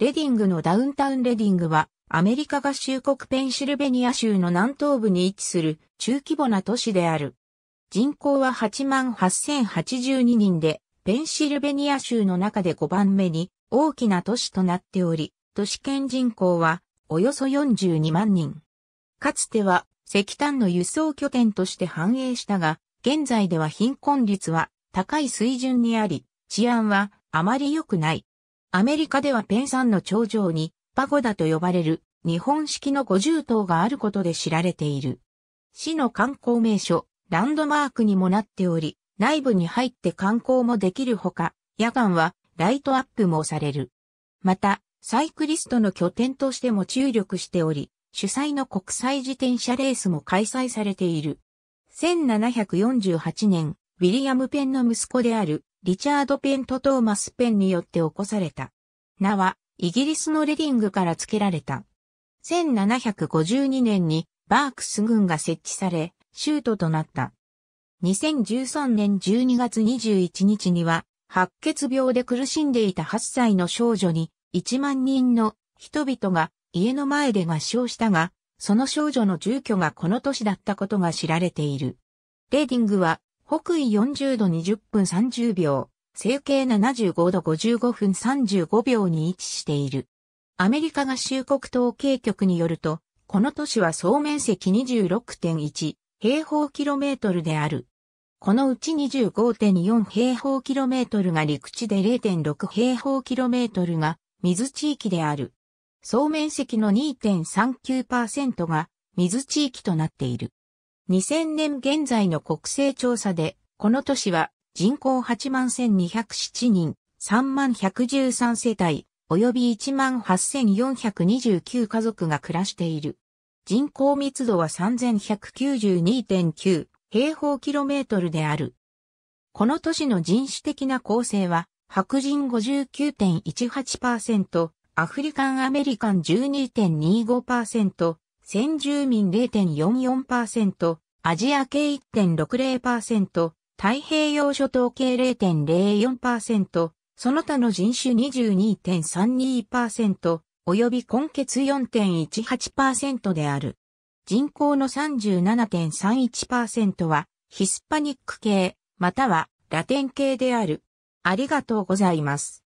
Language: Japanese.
レディングのダウンタウンレディングは、アメリカ合衆国ペンシルベニア州の南東部に位置する中規模な都市である。人口は88,082人で、ペンシルベニア州の中で5番目に大きな都市となっており、都市圏人口はおよそ42万人。かつては石炭の輸送拠点として繁栄したが、現在では貧困率は高い水準にあり、治安はあまり良くない。アメリカではペン山の頂上にパゴダと呼ばれる日本式の五重塔があることで知られている。市の観光名所、ランドマークにもなっており、内部に入って観光もできるほか、夜間はライトアップもされる。また、サイクリストの拠点としても注力しており、主催の国際自転車レースも開催されている。1748年、ウィリアム・ペンの息子であるリチャード・ペンとトーマス・ペンによって起こされた。名は、イギリスのレディングから付けられた。1752年にバークス軍が設置され、州都となった。2013年12月21日には、白血病で苦しんでいた8歳の少女に、1万人の人々が家の前で合唱したが、その少女の住居がこの年だったことが知られている。レディングは北緯40度20分30秒、西経75度55分35秒に位置している。アメリカ合衆国統計局によると、この都市は総面積26.1平方キロメートルである。このうち25.4平方キロメートルが陸地で0.6平方キロメートルが水地域である。総面積の2.39%が水地域となっている。2000年現在の国勢調査で、この都市は人口8万1207人、3万113世帯、及び1万8429家族が暮らしている。人口密度は3192.9平方キロメートルである。この都市の人種的な構成は、白人59.18%、アフリカンアメリカン12.25%、先住民0.44%、アジア系1.60%、太平洋諸島系0.04%、その他の人種22.32%、及び根血4.18%である。人口の37.31%はヒスパニック系、またはラテン系である。ありがとうございます。